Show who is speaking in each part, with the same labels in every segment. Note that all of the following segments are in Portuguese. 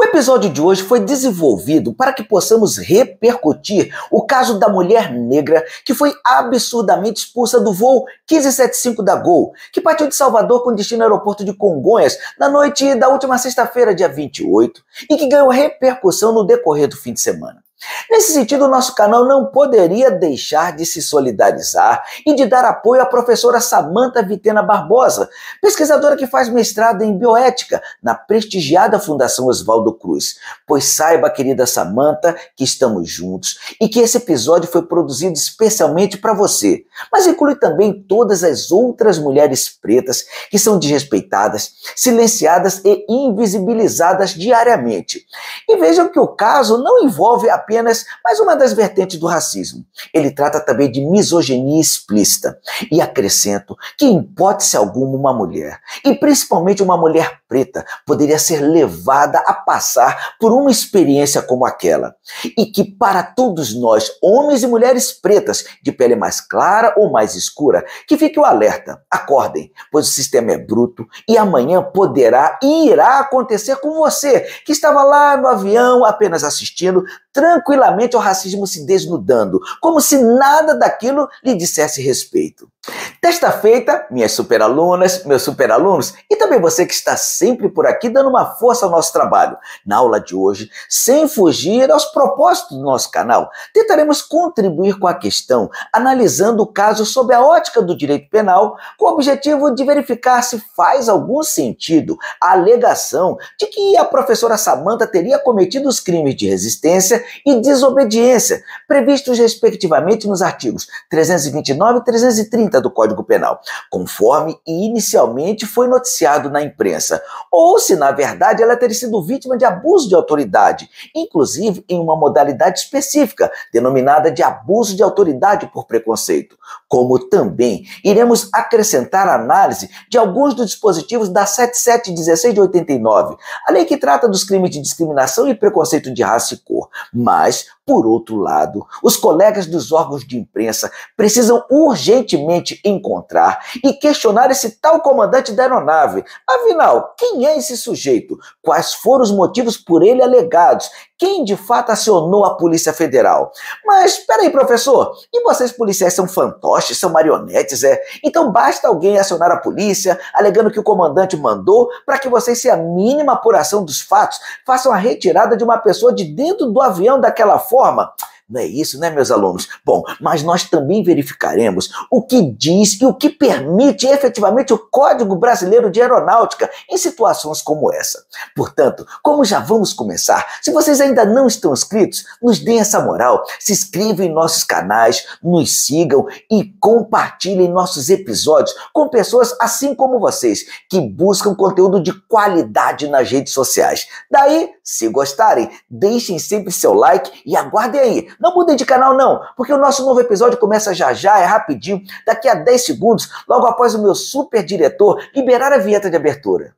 Speaker 1: O episódio de hoje foi desenvolvido para que possamos repercutir o caso da mulher negra que foi absurdamente expulsa do voo 1575 da Gol, que partiu de Salvador com destino ao aeroporto de Congonhas na noite da última sexta-feira, dia 28, e que ganhou repercussão no decorrer do fim de semana. Nesse sentido, o nosso canal não poderia deixar de se solidarizar e de dar apoio à professora Samanta Vitena Barbosa, pesquisadora que faz mestrado em bioética na prestigiada Fundação Oswaldo Cruz. Pois saiba, querida Samanta, que estamos juntos e que esse episódio foi produzido especialmente para você, mas inclui também todas as outras mulheres pretas que são desrespeitadas, silenciadas e invisibilizadas diariamente. E vejam que o caso não envolve apenas apenas mais uma das vertentes do racismo. Ele trata também de misoginia explícita. E acrescento que, em hipótese alguma, uma mulher, e principalmente uma mulher preta poderia ser levada a passar por uma experiência como aquela. E que para todos nós, homens e mulheres pretas, de pele mais clara ou mais escura, que fique o alerta, acordem, pois o sistema é bruto e amanhã poderá e irá acontecer com você, que estava lá no avião apenas assistindo, tranquilamente ao racismo se desnudando, como se nada daquilo lhe dissesse respeito. Desta feita, minhas superalunas, meus superalunos e também você que está sempre por aqui dando uma força ao nosso trabalho. Na aula de hoje, sem fugir aos propósitos do nosso canal, tentaremos contribuir com a questão, analisando o caso sob a ótica do direito penal, com o objetivo de verificar se faz algum sentido a alegação de que a professora Samanta teria cometido os crimes de resistência e desobediência, previstos respectivamente nos artigos 329 e 330 30 do Código Penal, conforme inicialmente foi noticiado na imprensa, ou se, na verdade, ela teria sido vítima de abuso de autoridade, inclusive em uma modalidade específica, denominada de abuso de autoridade por preconceito como também iremos acrescentar análise de alguns dos dispositivos da 7716 de 89, a lei que trata dos crimes de discriminação e preconceito de raça e cor. Mas, por outro lado, os colegas dos órgãos de imprensa precisam urgentemente encontrar e questionar esse tal comandante da aeronave. Afinal, quem é esse sujeito? Quais foram os motivos por ele alegados? quem de fato acionou a Polícia Federal. Mas espera aí, professor, e vocês policiais são fantoches, são marionetes, é? Então basta alguém acionar a polícia, alegando que o comandante mandou, para que vocês, sem a mínima apuração dos fatos, façam a retirada de uma pessoa de dentro do avião daquela forma? Não é isso, né, meus alunos? Bom, mas nós também verificaremos o que diz e o que permite efetivamente o Código Brasileiro de Aeronáutica em situações como essa. Portanto, como já vamos começar, se vocês ainda não estão inscritos, nos deem essa moral, se inscrevam em nossos canais, nos sigam e compartilhem nossos episódios com pessoas assim como vocês, que buscam conteúdo de qualidade nas redes sociais. Daí, se gostarem, deixem sempre seu like e aguardem aí não mudem de canal, não, porque o nosso novo episódio começa já já, é rapidinho, daqui a 10 segundos, logo após o meu super diretor liberar a vinheta de abertura.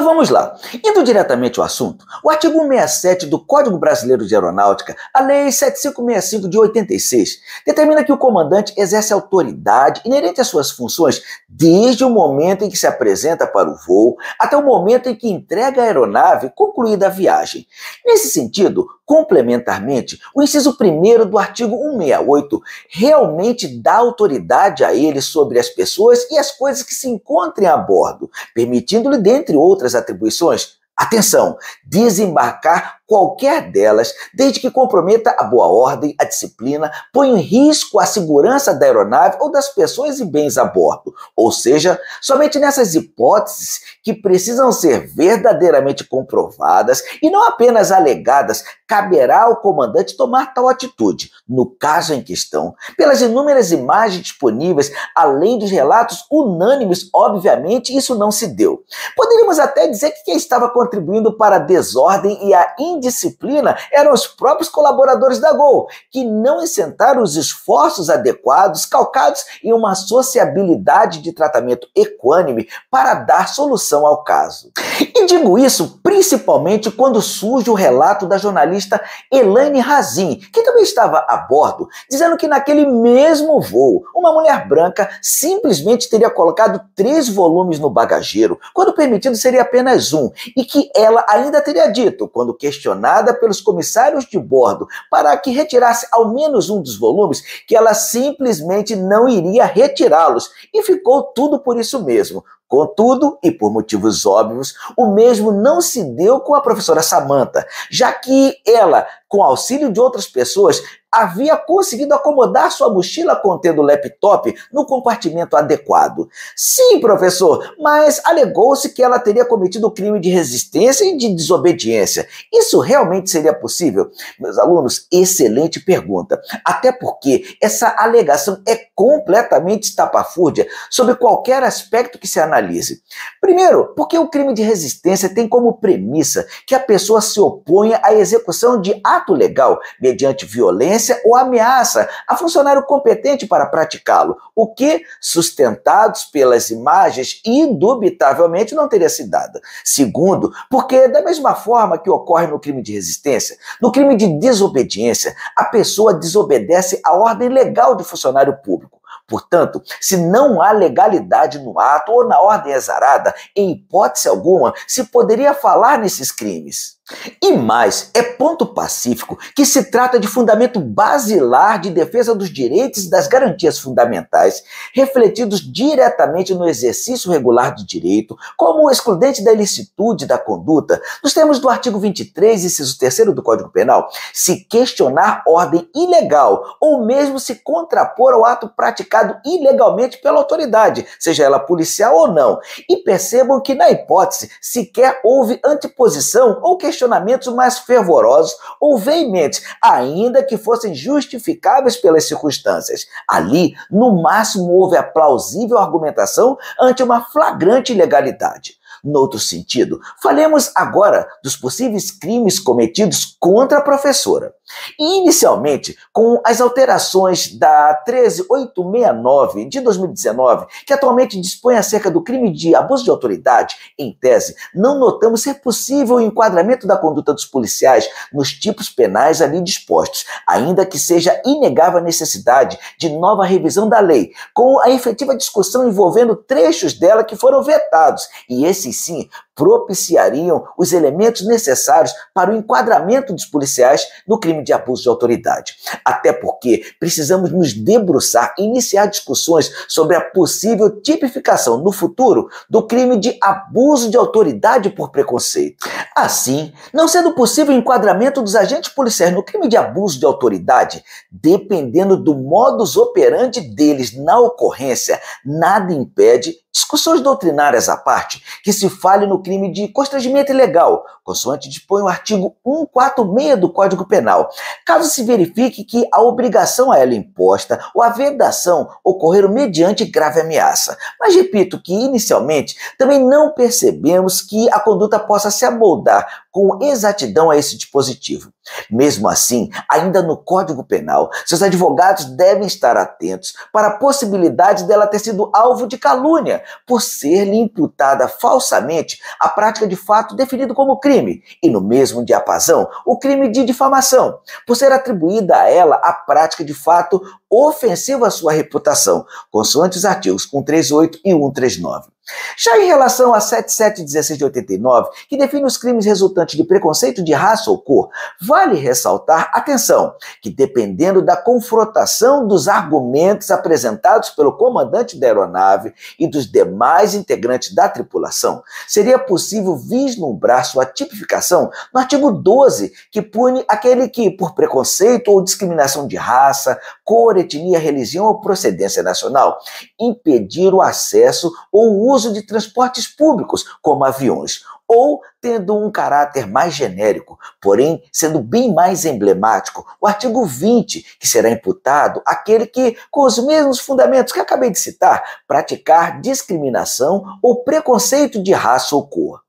Speaker 1: Então vamos lá. Indo diretamente ao assunto, o artigo 167 do Código Brasileiro de Aeronáutica, a Lei 7565 de 86, determina que o comandante exerce autoridade inerente às suas funções desde o momento em que se apresenta para o voo até o momento em que entrega a aeronave concluída a viagem. Nesse sentido, Complementarmente, o inciso 1 do artigo 168 realmente dá autoridade a ele sobre as pessoas e as coisas que se encontrem a bordo, permitindo-lhe, dentre outras atribuições, atenção, desembarcar qualquer delas, desde que comprometa a boa ordem, a disciplina, põe em risco a segurança da aeronave ou das pessoas e bens a bordo. Ou seja, somente nessas hipóteses que precisam ser verdadeiramente comprovadas e não apenas alegadas, caberá ao comandante tomar tal atitude, no caso em questão. Pelas inúmeras imagens disponíveis, além dos relatos unânimes, obviamente isso não se deu. Poderíamos até dizer que quem estava contribuindo para a desordem e a indisciplina eram os próprios colaboradores da Gol, que não incentaram os esforços adequados calcados em uma sociabilidade de tratamento equânime para dar solução ao caso. E digo isso principalmente quando surge o relato da jornalista Elaine Razin, que também estava a bordo, dizendo que naquele mesmo voo, uma mulher branca simplesmente teria colocado três volumes no bagageiro, quando permitido seria apenas um, e que ela ainda teria dito, quando questionada pelos comissários de bordo para que retirasse ao menos um dos volumes, que ela simplesmente não iria retirá-los, e ficou tudo por isso mesmo. Contudo, e por motivos óbvios, o mesmo não se deu com a professora Samantha, já que ela, com auxílio de outras pessoas, havia conseguido acomodar sua mochila contendo o laptop no compartimento adequado. Sim, professor, mas alegou-se que ela teria cometido o crime de resistência e de desobediência. Isso realmente seria possível? Meus alunos, excelente pergunta. Até porque essa alegação é completamente estapafúrdia sobre qualquer aspecto que se analise. Primeiro, porque o crime de resistência tem como premissa que a pessoa se oponha à execução de ato legal mediante violência violência ou ameaça a funcionário competente para praticá-lo, o que, sustentados pelas imagens, indubitavelmente não teria sido dada. Segundo, porque da mesma forma que ocorre no crime de resistência, no crime de desobediência, a pessoa desobedece à ordem legal de funcionário público. Portanto, se não há legalidade no ato ou na ordem exarada, em hipótese alguma se poderia falar nesses crimes. E mais, é ponto pacífico que se trata de fundamento basilar de defesa dos direitos e das garantias fundamentais, refletidos diretamente no exercício regular do direito, como o excludente da ilicitude da conduta, nos termos do artigo 23, inciso 3 do Código Penal, se questionar ordem ilegal ou mesmo se contrapor ao ato praticado ilegalmente pela autoridade, seja ela policial ou não. E percebam que, na hipótese, sequer houve anteposição ou questionamento questionamentos mais fervorosos ou veementes, ainda que fossem justificáveis pelas circunstâncias. Ali, no máximo, houve a plausível argumentação ante uma flagrante ilegalidade. Noutro sentido, falemos agora dos possíveis crimes cometidos contra a professora. Inicialmente, com as alterações da 13869 de 2019, que atualmente dispõe acerca do crime de abuso de autoridade, em tese, não notamos ser possível o enquadramento da conduta dos policiais nos tipos penais ali dispostos, ainda que seja inegável a necessidade de nova revisão da lei, com a efetiva discussão envolvendo trechos dela que foram vetados, e esses sim propiciariam os elementos necessários para o enquadramento dos policiais no crime crime de abuso de autoridade. Até porque precisamos nos debruçar e iniciar discussões sobre a possível tipificação no futuro do crime de abuso de autoridade por preconceito. Assim, não sendo possível o enquadramento dos agentes policiais no crime de abuso de autoridade, dependendo do modus operandi deles na ocorrência, nada impede Discussões doutrinárias à parte, que se fale no crime de constrangimento ilegal, consoante dispõe o artigo 146 do Código Penal, caso se verifique que a obrigação a ela imposta ou a vedação ocorreram mediante grave ameaça. Mas repito que, inicialmente, também não percebemos que a conduta possa se amoldar com exatidão a esse dispositivo. Mesmo assim, ainda no Código Penal, seus advogados devem estar atentos para a possibilidade dela ter sido alvo de calúnia por ser-lhe imputada falsamente a prática de fato definido como crime, e no mesmo diapasão, o crime de difamação, por ser atribuída a ela a prática de fato ofensiva à sua reputação, consoante os artigos 138 e 139. Já em relação a 7716 de 89, que define os crimes resultantes de preconceito de raça ou cor, vale ressaltar, atenção, que dependendo da confrontação dos argumentos apresentados pelo comandante da aeronave e dos demais integrantes da tripulação, seria possível vislumbrar sua tipificação no artigo 12, que pune aquele que, por preconceito ou discriminação de raça, cor, etnia, religião ou procedência nacional, impedir o acesso ou uso uso de transportes públicos, como aviões, ou tendo um caráter mais genérico, porém sendo bem mais emblemático, o artigo 20, que será imputado aquele que, com os mesmos fundamentos que acabei de citar, praticar discriminação ou preconceito de raça ou cor.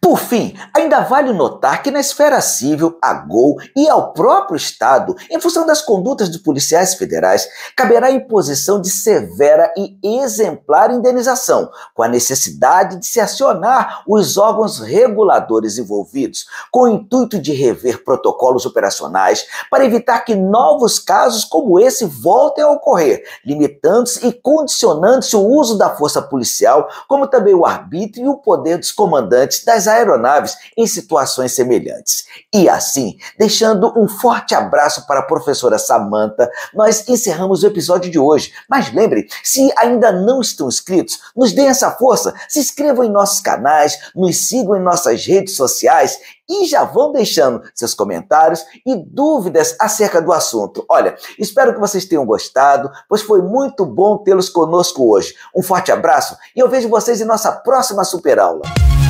Speaker 1: Por fim, ainda vale notar que na esfera civil, a Gol e ao próprio Estado, em função das condutas dos policiais federais, caberá a imposição de severa e exemplar indenização, com a necessidade de se acionar os órgãos reguladores envolvidos, com o intuito de rever protocolos operacionais para evitar que novos casos como esse voltem a ocorrer, limitando-se e condicionando-se o uso da força policial, como também o arbítrio e o poder dos comandantes das aeronaves em situações semelhantes. E assim, deixando um forte abraço para a professora Samanta, nós encerramos o episódio de hoje. Mas lembre, se ainda não estão inscritos, nos deem essa força, se inscrevam em nossos canais, nos sigam em nossas redes sociais e já vão deixando seus comentários e dúvidas acerca do assunto. Olha, espero que vocês tenham gostado, pois foi muito bom tê-los conosco hoje. Um forte abraço e eu vejo vocês em nossa próxima super aula.